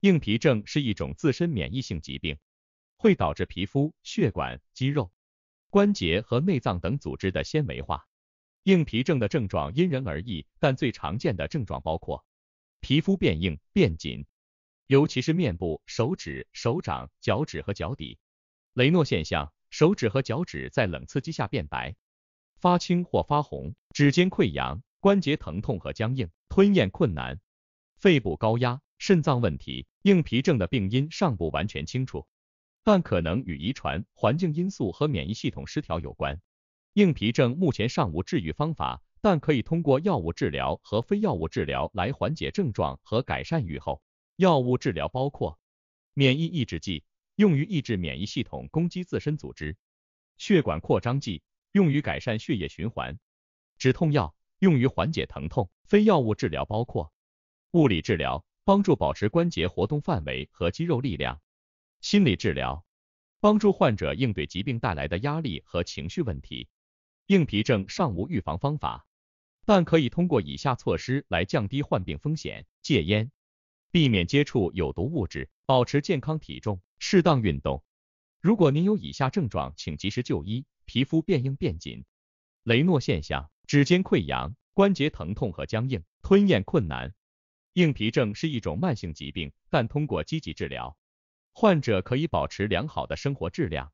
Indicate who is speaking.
Speaker 1: 硬皮症是一种自身免疫性疾病，会导致皮肤、血管、肌肉、关节和内脏等组织的纤维化。硬皮症的症状因人而异，但最常见的症状包括皮肤变硬、变紧，尤其是面部、手指、手掌、脚趾和脚底。雷诺现象：手指和脚趾在冷刺激下变白、发青或发红，指尖溃疡、关节疼痛和僵硬、吞咽困难、肺部高压。肾脏问题，硬皮症的病因尚不完全清楚，但可能与遗传、环境因素和免疫系统失调有关。硬皮症目前尚无治愈方法，但可以通过药物治疗和非药物治疗来缓解症状和改善预后。药物治疗包括免疫抑制剂，用于抑制免疫系统攻击自身组织；血管扩张剂，用于改善血液循环；止痛药，用于缓解疼痛。非药物治疗包括物理治疗。帮助保持关节活动范围和肌肉力量。心理治疗帮助患者应对疾病带来的压力和情绪问题。硬皮症尚无预防方法，但可以通过以下措施来降低患病风险：戒烟，避免接触有毒物质，保持健康体重，适当运动。如果您有以下症状，请及时就医：皮肤变硬变紧，雷诺现象，指尖溃疡，关节疼痛和僵硬，吞咽困难。硬皮症是一种慢性疾病，但通过积极治疗，患者可以保持良好的生活质量。